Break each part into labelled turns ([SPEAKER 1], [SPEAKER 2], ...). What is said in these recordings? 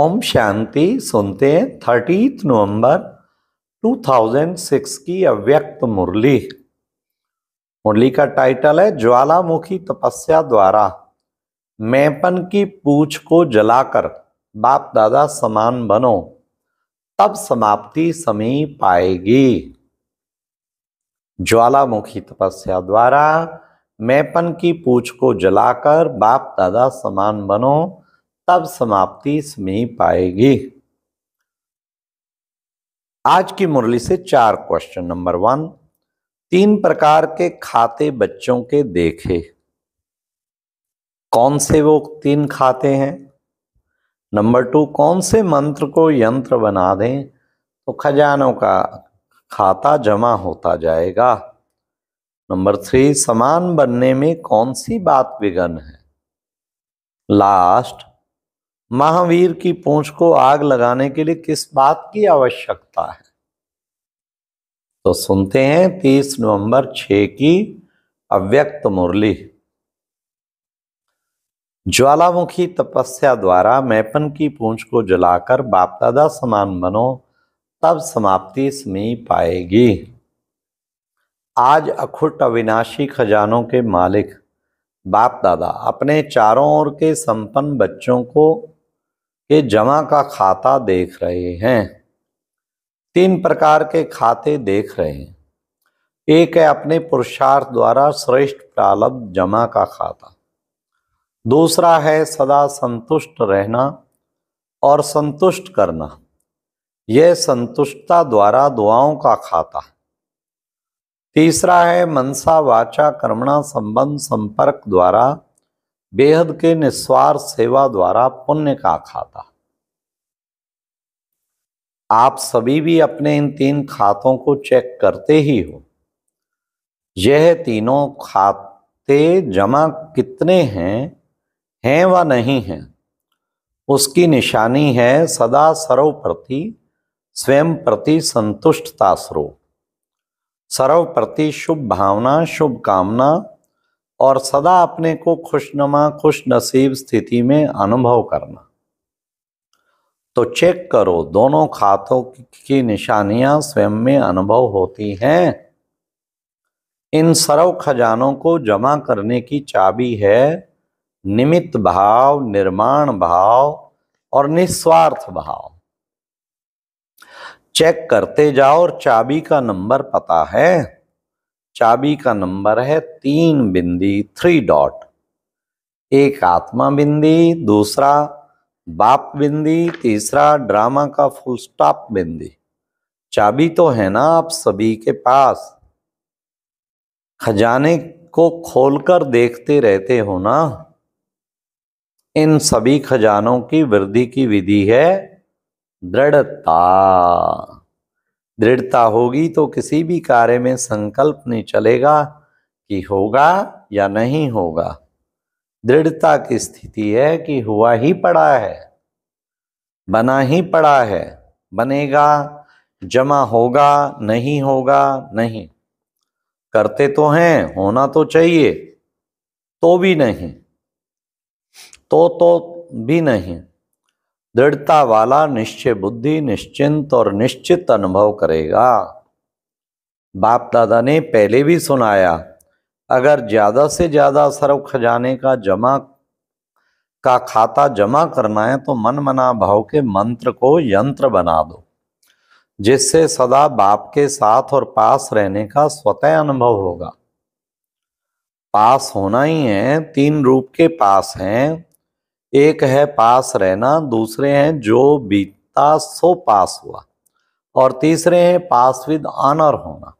[SPEAKER 1] ओम शांति सुनते हैं थर्टीथ नवंबर 2006 की अव्यक्त मुरली मुरली का टाइटल है ज्वालामुखी तपस्या द्वारा मैपन की पूछ को जलाकर बाप दादा समान बनो तब समाप्ति समीप पाएगी ज्वालामुखी तपस्या द्वारा मैपन की पूछ को जलाकर बाप दादा समान बनो तब समाप्ति समीप पाएगी आज की मुरली से चार क्वेश्चन नंबर वन तीन प्रकार के खाते बच्चों के देखे कौन से वो तीन खाते हैं नंबर टू कौन से मंत्र को यंत्र बना दें तो खजानों का खाता जमा होता जाएगा नंबर थ्री समान बनने में कौन सी बात विघन है लास्ट महावीर की पूंछ को आग लगाने के लिए किस बात की आवश्यकता है तो सुनते हैं तीस नवंबर छ की अव्यक्त मुरली ज्वालामुखी तपस्या द्वारा मैपन की पूंछ को जलाकर बाप दादा समान बनो तब समाप्ति समीप आएगी आज अखुट अविनाशी खजानों के मालिक बाप दादा अपने चारों ओर के संपन्न बच्चों को के जमा का खाता देख रहे हैं तीन प्रकार के खाते देख रहे हैं एक है अपने पुरुषार्थ द्वारा श्रेष्ठ प्रालब्ध जमा का खाता दूसरा है सदा संतुष्ट रहना और संतुष्ट करना यह संतुष्टता द्वारा दुआओं का खाता तीसरा है मनसा वाचा कर्मणा संबंध संपर्क द्वारा बेहद के निस्वार्थ सेवा द्वारा पुण्य का खाता आप सभी भी अपने इन तीन खातों को चेक करते ही हो यह तीनों खाते जमा कितने हैं हैं व नहीं हैं उसकी निशानी है सदा सर्व प्रति स्वयं प्रति संतुष्टता स्वरूप सर्व प्रति शुभ भावना शुभ कामना और सदा अपने को खुशनुमा खुश नसीब स्थिति में अनुभव करना तो चेक करो दोनों खातों की निशानियां स्वयं में अनुभव होती हैं इन सर्व खजानों को जमा करने की चाबी है निमित्त भाव निर्माण भाव और निस्वार्थ भाव चेक करते जाओ और चाबी का नंबर पता है चाबी का नंबर है तीन बिंदी थ्री डॉट एक आत्मा बिंदी दूसरा बाप बिंदी तीसरा ड्रामा का फुल स्टॉप बिंदी चाबी तो है ना आप सभी के पास खजाने को खोलकर देखते रहते हो ना इन सभी खजानों की वृद्धि की विधि है दृढ़ता दृढ़ता होगी तो किसी भी कार्य में संकल्प नहीं चलेगा कि होगा या नहीं होगा दृढ़ता की स्थिति है कि हुआ ही पड़ा है बना ही पड़ा है बनेगा जमा होगा नहीं होगा नहीं करते तो हैं होना तो चाहिए तो भी नहीं तो तो भी नहीं दृढ़ता वाला निश्चय बुद्धि निश्चिंत और निश्चित अनुभव करेगा बाप दादा ने पहले भी सुनाया अगर ज़्यादा से ज़्यादा सर्व खजाने का जमा का खाता जमा करना है तो मन मना भाव के मंत्र को यंत्र बना दो जिससे सदा बाप के साथ और पास रहने का स्वतः अनुभव होगा पास होना ही है तीन रूप के पास हैं एक है पास रहना दूसरे हैं जो बीता सो पास हुआ और तीसरे हैं पास विद ऑनर होना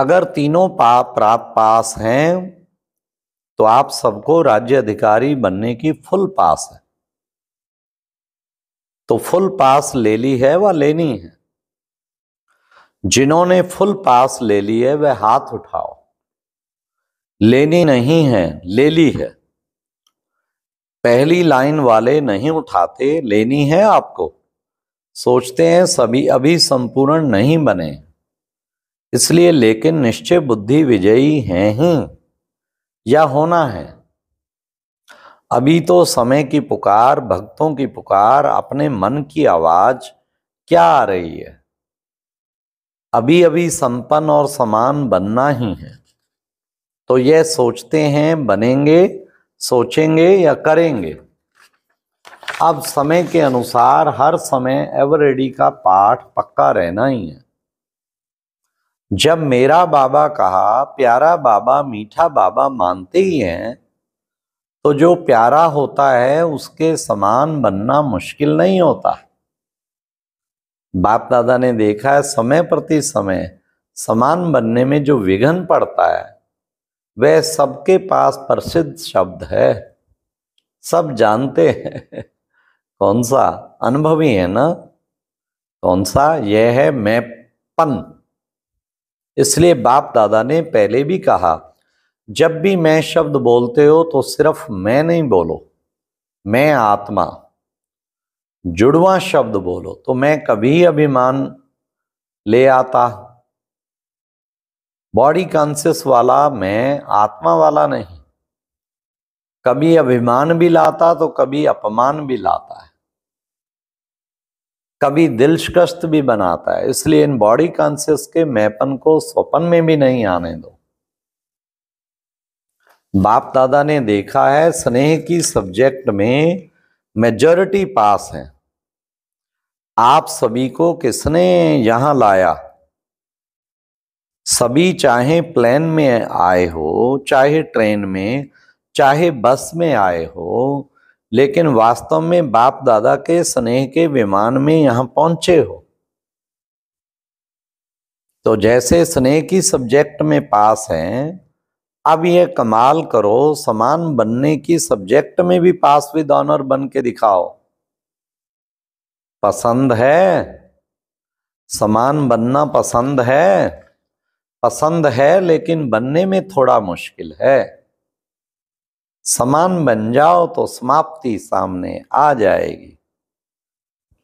[SPEAKER 1] अगर तीनों पा प्राप्त पास हैं तो आप सबको राज्य अधिकारी बनने की फुल पास है तो फुल पास ले ली है व लेनी है जिन्होंने फुल पास ले ली है वह हाथ उठाओ लेनी नहीं है ले ली है पहली लाइन वाले नहीं उठाते लेनी है आपको सोचते हैं सभी अभी संपूर्ण नहीं बने इसलिए लेकिन निश्चय बुद्धि विजयी हैं ही या होना है अभी तो समय की पुकार भक्तों की पुकार अपने मन की आवाज क्या आ रही है अभी अभी संपन्न और समान बनना ही है तो यह सोचते हैं बनेंगे सोचेंगे या करेंगे अब समय के अनुसार हर समय एवरेडी का पाठ पक्का रहना ही है जब मेरा बाबा कहा प्यारा बाबा मीठा बाबा मानते ही हैं तो जो प्यारा होता है उसके समान बनना मुश्किल नहीं होता बाप दादा ने देखा है समय प्रति समय समान बनने में जो विघन पड़ता है वह सबके पास प्रसिद्ध शब्द है सब जानते हैं कौन सा अनुभवी है ना कौन सा यह है मैं पन इसलिए बाप दादा ने पहले भी कहा जब भी मैं शब्द बोलते हो तो सिर्फ मैं नहीं बोलो मैं आत्मा जुड़वा शब्द बोलो तो मैं कभी अभिमान ले आता बॉडी कॉन्शियस वाला मैं आत्मा वाला नहीं कभी अभिमान भी लाता तो कभी अपमान भी लाता है कभी दिल शिकस्त भी बनाता है इसलिए इन बॉडी कॉन्शियस के मैपन को स्वपन में भी नहीं आने दो बाप दादा ने देखा है स्नेह की सब्जेक्ट में मेजॉरिटी पास है आप सभी को किसने यहां लाया सभी चाहे प्लेन में आए हो चाहे ट्रेन में चाहे बस में आए हो लेकिन वास्तव में बाप दादा के स्नेह के विमान में यहां पहुंचे हो तो जैसे स्नेह की सब्जेक्ट में पास हैं अब ये कमाल करो समान बनने की सब्जेक्ट में भी पास विद ऑनर बन के दिखाओ पसंद है समान बनना पसंद है पसंद है लेकिन बनने में थोड़ा मुश्किल है समान बन जाओ तो समाप्ति सामने आ जाएगी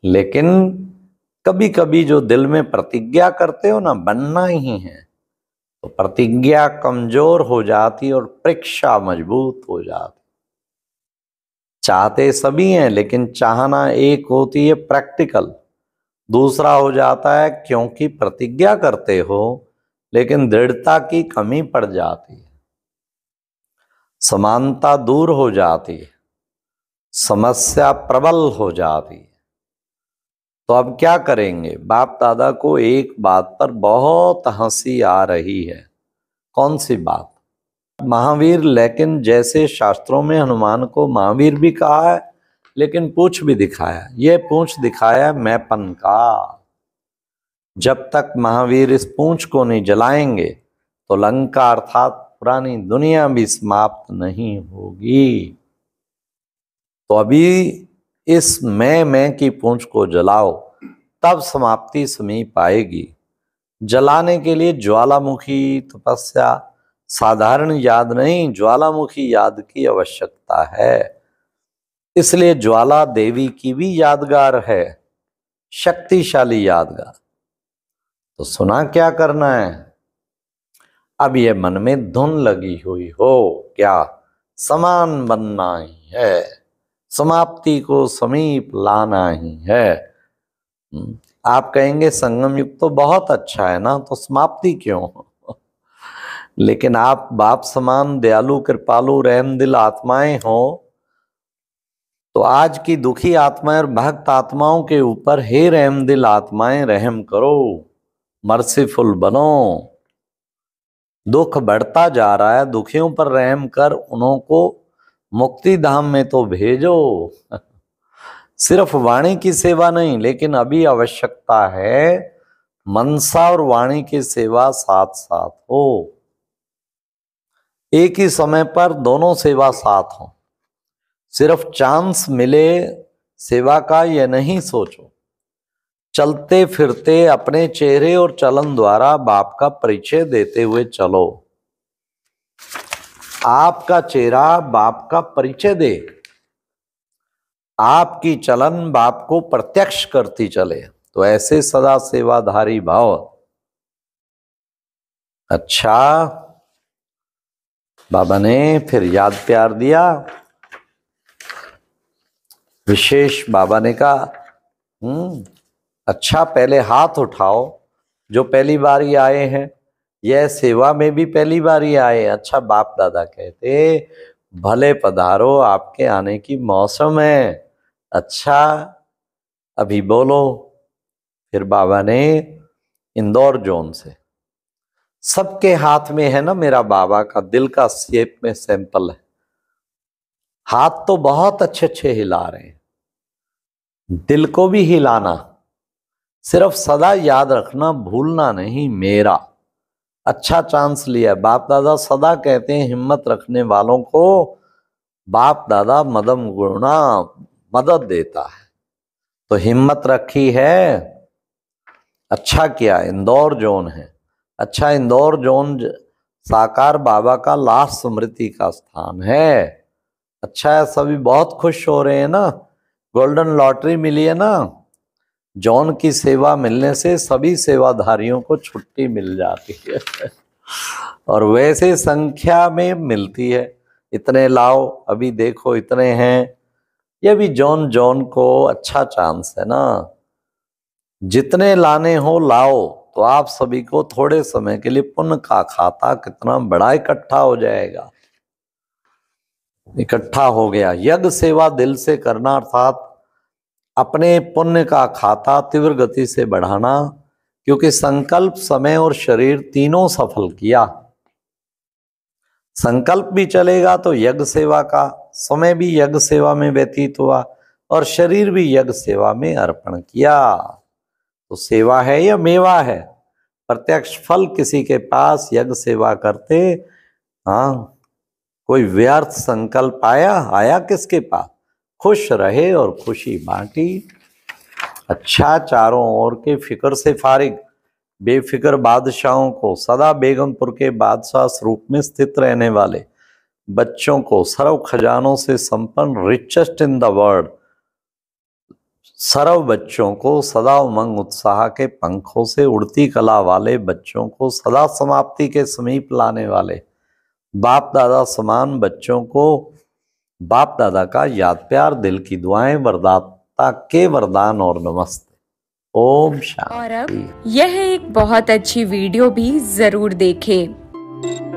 [SPEAKER 1] लेकिन कभी कभी जो दिल में प्रतिज्ञा करते हो ना बनना ही है तो प्रतिज्ञा कमजोर हो जाती और परीक्षा मजबूत हो जाती चाहते सभी हैं लेकिन चाहना एक होती है प्रैक्टिकल दूसरा हो जाता है क्योंकि प्रतिज्ञा करते हो लेकिन दृढ़ता की कमी पड़ जाती है समानता दूर हो जाती है समस्या प्रबल हो जाती है तो अब क्या करेंगे बाप दादा को एक बात पर बहुत हंसी आ रही है कौन सी बात महावीर लेकिन जैसे शास्त्रों में हनुमान को महावीर भी कहा है लेकिन पूछ भी दिखाया ये पूछ दिखाया मैपन का जब तक महावीर इस पूंछ को नहीं जलाएंगे तो लंका अर्थात पुरानी दुनिया भी समाप्त नहीं होगी तो अभी इस मैं मैं की पूंछ को जलाओ तब समाप्ति समीप आएगी जलाने के लिए ज्वालामुखी तपस्या साधारण याद नहीं ज्वालामुखी याद की आवश्यकता है इसलिए ज्वाला देवी की भी यादगार है शक्तिशाली यादगार तो सुना क्या करना है अब ये मन में धुन लगी हुई हो क्या समान बनना ही है समाप्ति को समीप लाना ही है हम्म, आप कहेंगे संगम युग तो बहुत अच्छा है ना तो समाप्ति क्यों लेकिन आप बाप समान दयालु कृपालु रहम दिल आत्माएं हो तो आज की दुखी आत्माएं और भक्त आत्माओं के ऊपर हे रहम दिल आत्माएं रहम करो मर्सीफुल बनो दुख बढ़ता जा रहा है दुखियों पर रहम कर उन्हों को मुक्ति धाम में तो भेजो सिर्फ वाणी की सेवा नहीं लेकिन अभी आवश्यकता है मनसा और वाणी की सेवा साथ साथ हो एक ही समय पर दोनों सेवा साथ हो सिर्फ चांस मिले सेवा का यह नहीं सोचो चलते फिरते अपने चेहरे और चलन द्वारा बाप का परिचय देते हुए चलो आपका चेहरा बाप का परिचय दे आपकी चलन बाप को प्रत्यक्ष करती चले तो ऐसे सदा सेवाधारी भाव अच्छा बाबा ने फिर याद प्यार दिया विशेष बाबा ने कहा हम्म अच्छा पहले हाथ उठाओ जो पहली बार ही आए हैं यह सेवा में भी पहली बार ही आए अच्छा बाप दादा कहते भले पधारो आपके आने की मौसम है अच्छा अभी बोलो फिर बाबा ने इंदौर जोन से सबके हाथ में है ना मेरा बाबा का दिल का सेप में सैंपल है हाथ तो बहुत अच्छे अच्छे हिला रहे हैं दिल को भी हिलाना सिर्फ सदा याद रखना भूलना नहीं मेरा अच्छा चांस लिया बाप दादा सदा कहते हैं हिम्मत रखने वालों को बाप दादा मदम गुणा मदद देता है तो हिम्मत रखी है अच्छा किया इंदौर जोन है अच्छा इंदौर जोन साकार बाबा का लाश स्मृति का स्थान है अच्छा है सभी बहुत खुश हो रहे हैं ना गोल्डन लॉटरी मिली है ना जॉन की सेवा मिलने से सभी सेवाधारियों को छुट्टी मिल जाती है और वैसे संख्या में मिलती है इतने लाओ अभी देखो इतने हैं ये भी जॉन जॉन को अच्छा चांस है ना जितने लाने हो लाओ तो आप सभी को थोड़े समय के लिए पुण्य का खाता कितना बड़ा इकट्ठा हो जाएगा इकट्ठा हो गया यज्ञ सेवा दिल से करना अर्थात अपने पुण्य का खाता तीव्र गति से बढ़ाना क्योंकि संकल्प समय और शरीर तीनों सफल किया संकल्प भी चलेगा तो यज्ञ सेवा का समय भी यज्ञ सेवा में व्यतीत हुआ और शरीर भी यज्ञ सेवा में अर्पण किया तो सेवा है या मेवा है प्रत्यक्ष फल किसी के पास यज्ञ सेवा करते हाँ कोई व्यर्थ संकल्प आया आया किसके पास खुश रहे और खुशी बांटी अच्छा चारों ओर के फिक्र से फारिग बेफिक्र बादशाहों को सदा बेगमपुर के बादशाह स्वरूप में स्थित रहने वाले बच्चों को सर्व खजानों से संपन्न रिचेस्ट इन द वर्ल्ड सर्व बच्चों को सदा उमंग उत्साह के पंखों से उड़ती कला वाले बच्चों को सदा समाप्ति के समीप लाने वाले बाप दादा समान बच्चों को बाप दादा का याद प्यार दिल की दुआएं वरदाता के वरदान और नमस्ते ओम शांति और अब यह एक बहुत अच्छी वीडियो भी जरूर देखें